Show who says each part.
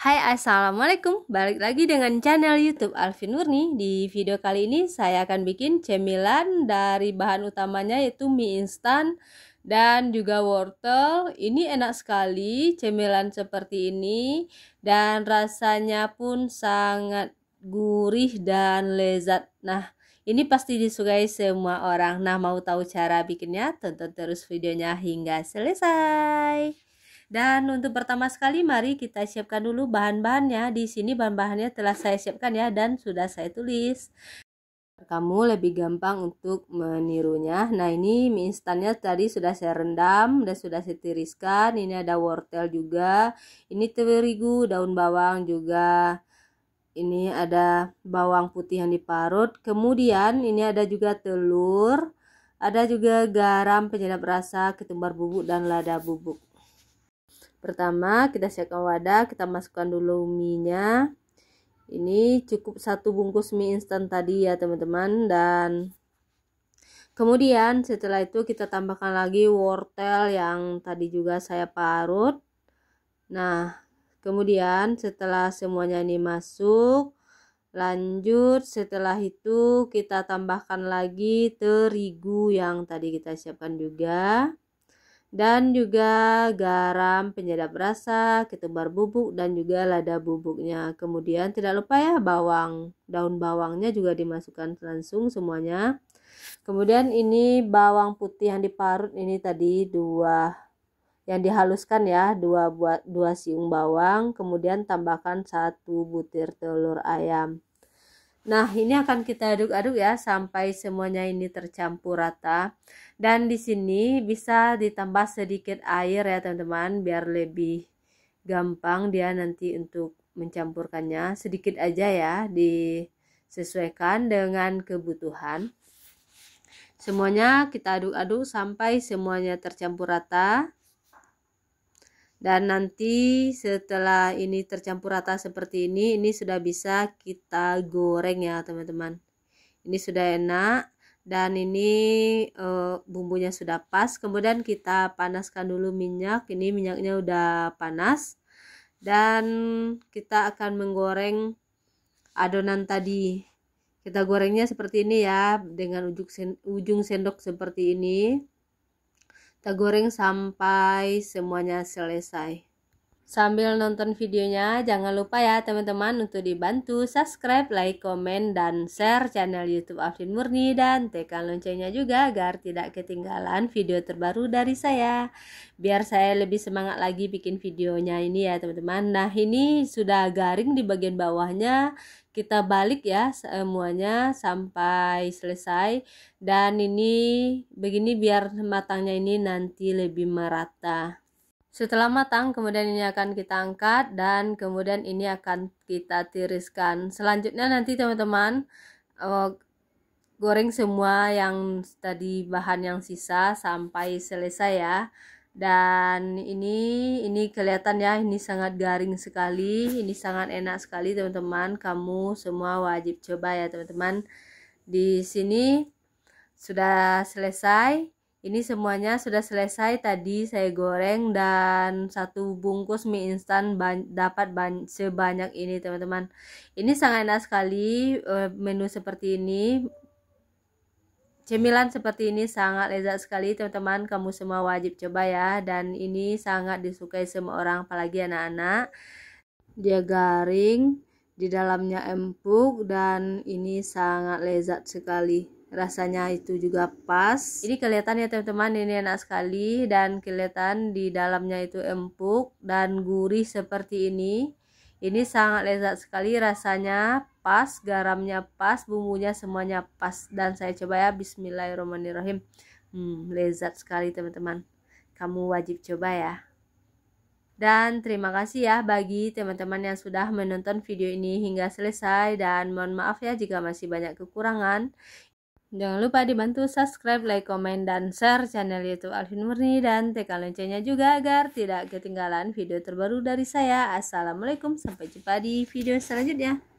Speaker 1: Hai assalamualaikum, balik lagi dengan channel youtube Alvin Nurni Di video kali ini saya akan bikin cemilan dari bahan utamanya yaitu mie instan dan juga wortel Ini enak sekali cemilan seperti ini dan rasanya pun sangat gurih dan lezat Nah ini pasti disukai semua orang Nah mau tahu cara bikinnya tonton terus videonya hingga selesai dan untuk pertama sekali mari kita siapkan dulu bahan-bahannya. Di sini bahan-bahannya telah saya siapkan ya dan sudah saya tulis. Kamu lebih gampang untuk menirunya. Nah, ini mie instannya tadi sudah saya rendam dan sudah saya tiriskan. Ini ada wortel juga. Ini terigu, daun bawang juga ini ada bawang putih yang diparut kemudian ini ada juga telur ada juga garam penyedap rasa ketumbar bubuk dan lada bubuk Pertama, kita siapkan wadah, kita masukkan dulu mie Ini cukup satu bungkus mie instan tadi ya, teman-teman. Dan kemudian setelah itu kita tambahkan lagi wortel yang tadi juga saya parut. Nah, kemudian setelah semuanya ini masuk, lanjut setelah itu kita tambahkan lagi terigu yang tadi kita siapkan juga dan juga garam penyedap rasa, ketumbar bubuk dan juga lada bubuknya. Kemudian tidak lupa ya bawang, daun bawangnya juga dimasukkan langsung semuanya. Kemudian ini bawang putih yang diparut ini tadi dua yang dihaluskan ya dua buat dua siung bawang kemudian tambahkan satu butir telur ayam Nah, ini akan kita aduk-aduk ya sampai semuanya ini tercampur rata. Dan di sini bisa ditambah sedikit air ya teman-teman biar lebih gampang dia nanti untuk mencampurkannya. Sedikit aja ya disesuaikan dengan kebutuhan. Semuanya kita aduk-aduk sampai semuanya tercampur rata dan nanti setelah ini tercampur rata seperti ini ini sudah bisa kita goreng ya teman-teman ini sudah enak dan ini e, bumbunya sudah pas kemudian kita panaskan dulu minyak ini minyaknya udah panas dan kita akan menggoreng adonan tadi kita gorengnya seperti ini ya dengan ujung ujung sendok seperti ini kita goreng sampai semuanya selesai Sambil nonton videonya, jangan lupa ya teman-teman untuk dibantu subscribe, like, komen, dan share channel Youtube Afin Murni dan tekan loncengnya juga agar tidak ketinggalan video terbaru dari saya. Biar saya lebih semangat lagi bikin videonya ini ya teman-teman. Nah ini sudah garing di bagian bawahnya, kita balik ya semuanya sampai selesai. Dan ini begini biar matangnya ini nanti lebih merata. Setelah matang, kemudian ini akan kita angkat dan kemudian ini akan kita tiriskan. Selanjutnya nanti teman-teman eh, goreng semua yang tadi bahan yang sisa sampai selesai ya. Dan ini ini kelihatan ya, ini sangat garing sekali, ini sangat enak sekali teman-teman. Kamu semua wajib coba ya teman-teman. Di sini sudah selesai ini semuanya sudah selesai tadi saya goreng dan satu bungkus mie instan ban dapat ban sebanyak ini teman-teman. Ini sangat enak sekali eh, menu seperti ini. Cemilan seperti ini sangat lezat sekali teman-teman. Kamu semua wajib coba ya dan ini sangat disukai semua orang apalagi anak-anak. Dia garing, di dalamnya empuk dan ini sangat lezat sekali rasanya itu juga pas ini kelihatan ya teman-teman ini enak sekali dan kelihatan di dalamnya itu empuk dan gurih seperti ini ini sangat lezat sekali rasanya pas garamnya pas bumbunya semuanya pas dan saya coba ya bismillahirrahmanirrahim hmm, lezat sekali teman-teman kamu wajib coba ya dan terima kasih ya bagi teman-teman yang sudah menonton video ini hingga selesai dan mohon maaf ya jika masih banyak kekurangan. Jangan lupa dibantu subscribe, like, komen, dan share channel YouTube Alvin Murni dan tekan loncengnya juga agar tidak ketinggalan video terbaru dari saya. Assalamualaikum, sampai jumpa di video selanjutnya.